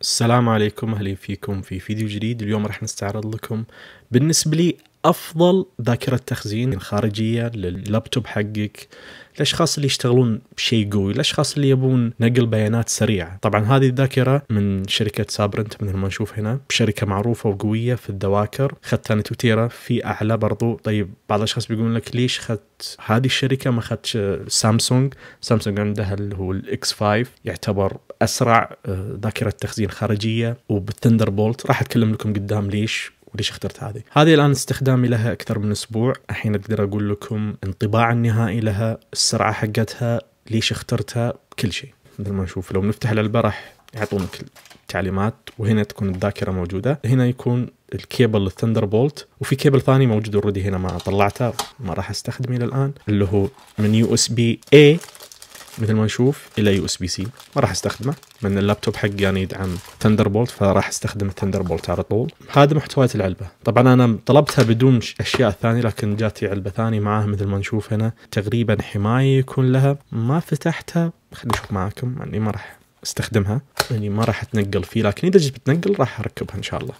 السلام عليكم اهلا فيكم في فيديو جديد اليوم راح نستعرض لكم بالنسبة لي افضل ذاكره تخزين خارجيه لللابتوب حقك الاشخاص اللي يشتغلون بشيء قوي الاشخاص اللي يبون نقل بيانات سريعه طبعا هذه الذاكره من شركه سابرنت مثل ما نشوف هنا شركه معروفه وقويه في الذواكر اخذت انا توتيرا في اعلى برضو طيب بعض الاشخاص بيقولون لك ليش اخذت هذه الشركه ما اخذت سامسونج سامسونج عندها اللي هو الاكس 5 يعتبر اسرع آه، ذاكره تخزين خارجيه وبالثندر بولت راح اتكلم لكم قدام ليش ليش اخترت هذه هذه الان استخدامي لها اكثر من اسبوع الحين اقدر اقول لكم انطباع النهائي لها السرعه حقتها ليش اخترتها كل شيء مثل ما نشوف لو نفتح العلبه راح يعطونك التعليمات وهنا تكون الذاكره موجوده هنا يكون الكيبل الثندر بولت وفي كيبل ثاني موجود اوريدي هنا ما طلعته ما راح استخدمه الى الان اللي هو من يو اس بي اي مثل ما نشوف الى يو اس بي سي ما راح استخدمه من اللابتوب حقي يعني يدعم ثندر بولت فراح استخدم الثندر بولت على طول هذا محتويات العلبه طبعا انا طلبتها بدون اشياء ثانيه لكن جاتي علبه ثانيه معاها مثل ما نشوف هنا تقريبا حمايه يكون لها ما فتحتها خليني اشوف معاكم اني يعني ما راح استخدمها اني يعني ما راح اتنقل فيه لكن اذا جيت بتنقل راح اركبها ان شاء الله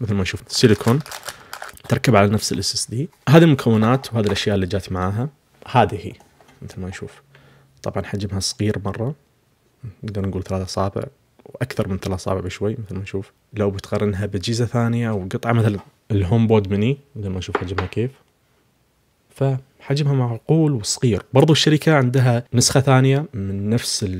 مثل ما نشوف سيليكون تركب على نفس الاس اس دي هذه المكونات وهذه الاشياء اللي جات معاها هذه هي مثل ما نشوف طبعا حجمها صغير مرة نقدر نقول ثلاثة أصابع وأكثر من ثلاثة أصابع بشوي مثل ما نشوف لو بتقارنها بأجهزة ثانية أو قطعة مثل الهوم بود ميني مثل ما نشوف حجمها كيف فحجمها معقول وصغير برضو الشركة عندها نسخة ثانية من نفس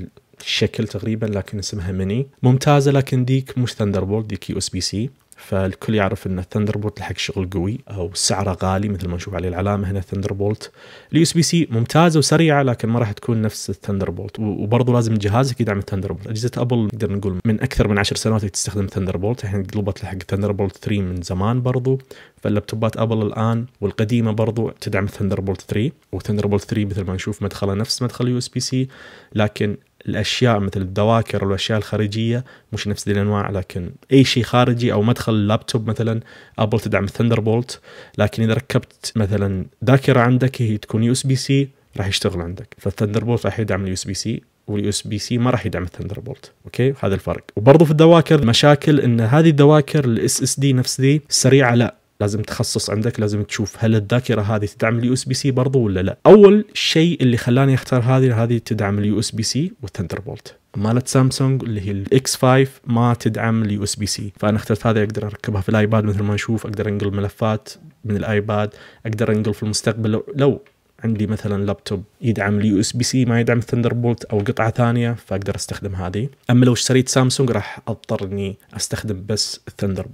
الشكل تقريبا لكن اسمها ميني ممتازة لكن ديك مش ثندر بولت ديك يو اس بي سي فالكل يعرف ان بولت لحق شغل قوي او سعره غالي مثل ما نشوف عليه العلامه هنا بولت اليو اس بي سي ممتازه وسريعه لكن ما راح تكون نفس بولت وبرضه لازم جهازك يدعم بولت اجهزه ابل نقدر نقول من اكثر من 10 سنوات تستخدم بولت الحين قلبت لحق بولت 3 من زمان برضه فاللابتوبات ابل الان والقديمه برضو تدعم بولت 3 بولت 3 مثل ما نشوف مدخله نفس مدخل يو اس بي سي لكن الاشياء مثل الذواكر والاشياء الخارجيه مش نفس دي الانواع لكن اي شيء خارجي او مدخل اللابتوب مثلا ابل تدعم الثندر بولت لكن اذا ركبت مثلا ذاكره عندك هي تكون يو اس بي سي راح يشتغل عندك فالثندر بولت راح يدعم اليو اس بي سي واليو اس بي سي ما راح يدعم الثندر بولت اوكي هذا الفرق وبرضه في الذواكر مشاكل ان هذه الذواكر الاس اس دي نفس دي السريعه لا لازم تخصص عندك لازم تشوف هل الذاكره هذه تدعم اليو اس بي سي برضو ولا لا اول شيء اللي خلاني اختار هذه هذه تدعم اليو اس بي سي بولت مالت سامسونج اللي هي الاكس 5 ما تدعم اليو اس بي سي فانا اخترت هذه اقدر اركبها في الايباد مثل ما نشوف اقدر انقل ملفات من الايباد اقدر انقل في المستقبل لو, لو عندي مثلا لابتوب يدعم اليو اس بي سي ما يدعم بولت او قطعه ثانيه فاقدر استخدم هذه اما لو اشتريت سامسونج راح اضطر اني استخدم بس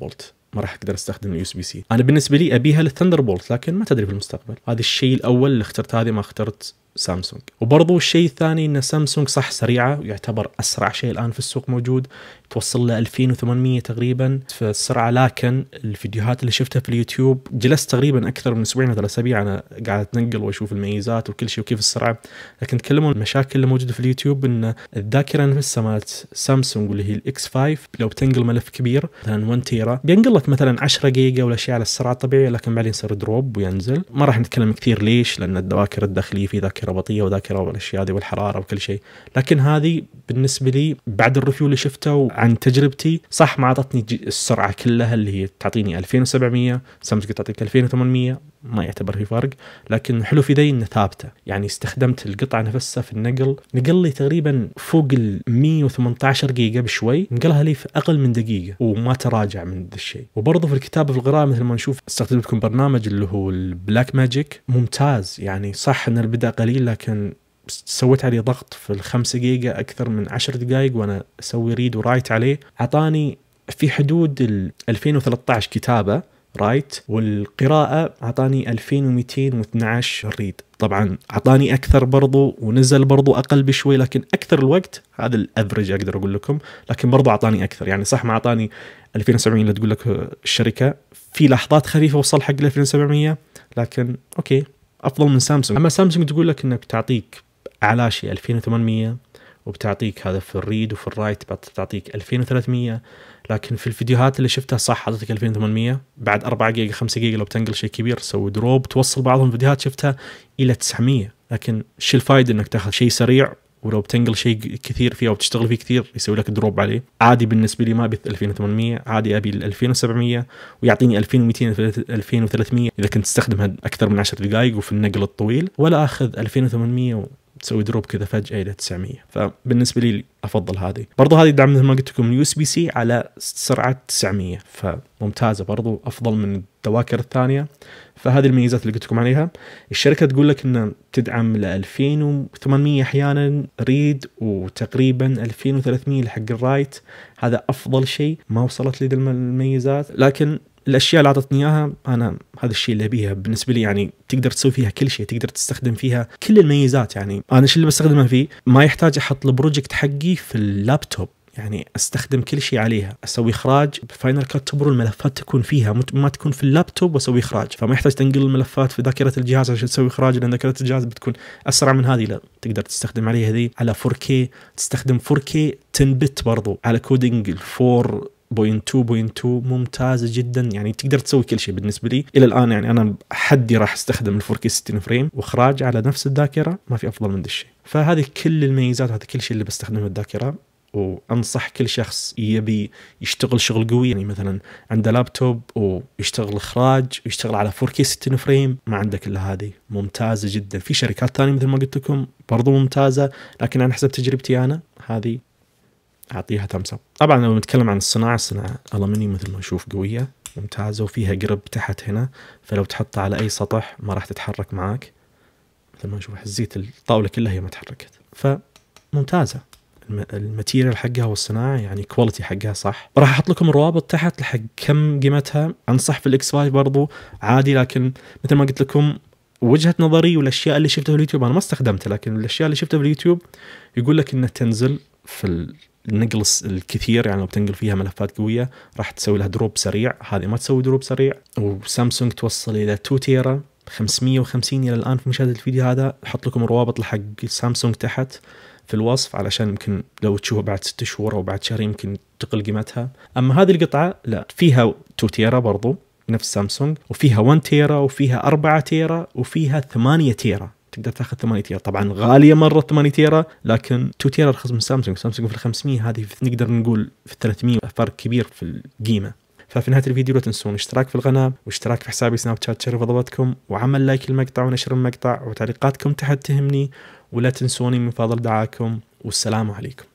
بولت ما راح اقدر استخدم اليو اس بي سي انا بالنسبه لي ابيها للثندر بولت لكن ما تدري في المستقبل هذا الشيء الاول اللي اخترت هذه ما اخترت سامسونج وبرضو الشيء الثاني ان سامسونج صح سريعه ويعتبر اسرع شيء الان في السوق موجود توصل ل 2800 تقريبا في السرعه لكن الفيديوهات اللي شفتها في اليوتيوب جلست تقريبا اكثر من اسبوعين ثلاث اسابيع انا قاعد اتنقل واشوف الميزات وكل شيء وكيف السرعه لكن تكلموا المشاكل اللي موجوده في اليوتيوب ان الذاكره نفسها مالت سامسونج اللي هي الاكس 5 لو بتنقل ملف كبير مثلا 1 تيرا بينقل لك مثلا 10 جيجا ولا شيء على السرعه الطبيعيه لكن بعدين يصير دروب وينزل ما راح نتكلم كثير ليش لان الذواكر الداخليه في ذاكره الربطيه وذاكره والاشياء هذه والحراره وكل شيء لكن هذه بالنسبه لي بعد الريفيو اللي شفته وعن تجربتي صح ما اعطتني السرعه كلها اللي هي تعطيني 2700 سامسونج تعطيك 2800 ما يعتبر في فرق لكن حلو في ذي انه ثابته يعني استخدمت القطعه نفسها في النقل نقل لي تقريبا فوق ال 118 جيجا بشوي نقلها لي في اقل من دقيقه وما تراجع من ذا الشيء وبرضه في الكتابه في القراءه مثل ما نشوف استخدمت لكم برنامج اللي هو البلاك ماجيك ممتاز يعني صح ان البدا قليل لكن سويت عليه ضغط في الخمسة جيجا أكثر من عشر دقائق وأنا أسوي ريد ورايت عليه أعطاني في حدود ال 2013 كتابة رايت والقراءه اعطاني 2212 ريد طبعا اعطاني اكثر برضو ونزل برضو اقل بشوي لكن اكثر الوقت هذا الافرج اقدر اقول لكم لكن برضو اعطاني اكثر يعني صح ما اعطاني 2700 اللي تقول لك الشركه في لحظات خفيفه وصل حق 2700 لكن اوكي افضل من سامسونج اما سامسونج تقول لك انك تعطيك على شيء 2800 وبتعطيك هذا في الريد وفي الرايت بتعطيك 2300 لكن في الفيديوهات اللي شفتها صح حطيتك 2800 بعد 4 جيجا 5 جيجا لو بتنقل شيء كبير سوي دروب توصل بعضهم فيديوهات شفتها الى 900 لكن شو الفائده انك تاخذ شيء سريع ولو بتنقل شيء كثير فيه او بتشتغل فيه كثير يسوي لك دروب عليه عادي بالنسبه لي ما ابي 2800 عادي ابي 2700 ويعطيني 2200 2300 اذا كنت تستخدمها اكثر من 10 دقائق وفي النقل الطويل ولا اخذ 2800 تسوي دروب كذا فجاه الى 900 فبالنسبه لي افضل هذه برضو هذه تدعم مثل ما قلت لكم اليو اس بي سي على سرعه 900 فممتازه برضو افضل من الدواكر الثانيه فهذه الميزات اللي قلت لكم عليها الشركه تقول لك انها تدعم ل 2800 احيانا ريد وتقريبا 2300 لحق الرايت هذا افضل شيء ما وصلت لي الميزات لكن الاشياء اللي اعطتني اياها انا هذا الشيء اللي ابيها بالنسبه لي يعني تقدر تسوي فيها كل شيء تقدر تستخدم فيها كل الميزات يعني انا الشيء اللي بستخدمه فيه ما يحتاج احط البروجكت حقي في اللابتوب يعني استخدم كل شيء عليها اسوي اخراج بفاينل كات تبرو الملفات تكون فيها ما تكون في اللابتوب واسوي اخراج فما يحتاج تنقل الملفات في ذاكره الجهاز عشان تسوي اخراج لان ذاكره الجهاز بتكون اسرع من هذه لا تقدر تستخدم عليها هذه على 4K تستخدم 4K 10 بت برضو على كودينج الفور ممتازه جدا يعني تقدر تسوي كل شيء بالنسبه لي الى الان يعني انا حدي راح استخدم ال 4K 60 فريم واخراج على نفس الذاكره ما في افضل من ذا الشيء فهذه كل الميزات وهذا كل شيء اللي بستخدمه الذاكره وانصح كل شخص يبي يشتغل شغل قوي يعني مثلا عنده لابتوب ويشتغل اخراج ويشتغل على 4K 60 فريم ما عنده كل هذه ممتازه جدا في شركات ثانيه مثل ما قلت لكم برضو ممتازه لكن انا حسب تجربتي انا هذه اعطيها ثمسة طبعا لو نتكلم عن الصناعه الصناعه الومنيوم مثل ما نشوف قويه ممتازه وفيها قرب تحت هنا فلو تحطها على اي سطح ما راح تتحرك معاك مثل ما نشوف حزيت الطاوله كلها هي ما تحركت فممتازه الماتيريال حقها والصناعه يعني كواليتي حقها صح راح احط لكم الروابط تحت لحق كم قيمتها انصح في الاكس 5 برضو عادي لكن مثل ما قلت لكم وجهه نظري والاشياء اللي شفتها في اليوتيوب انا ما استخدمتها لكن الاشياء اللي شفتها في اليوتيوب يقول لك انها تنزل في النقل الكثير يعني لو بتنقل فيها ملفات قويه راح تسوي لها دروب سريع هذه ما تسوي دروب سريع وسامسونج توصل الى 2 تيرا 550 الى الان في مشاهده الفيديو هذا احط لكم الروابط حق سامسونج تحت في الوصف علشان يمكن لو تشوفه بعد ست شهور او بعد شهر يمكن تقل قيمتها اما هذه القطعه لا فيها 2 تيرا برضو نفس سامسونج وفيها 1 تيرا وفيها 4 تيرا وفيها 8 تيرا تقدر تاخذ 8 تيرا طبعا غاليه مره 8 تيرا لكن 2 تيرا ارخص من سامسونج سامسونج في ال 500 هذه نقدر نقول في 300 فرق كبير في القيمه ففي نهايه الفيديو لا تنسون اشتراك في القناه واشتراك في حسابي سناب شات شرف ضبطكم وعمل لايك للمقطع ونشر المقطع وتعليقاتكم تحت تهمني ولا تنسوني من فضل دعاكم والسلام عليكم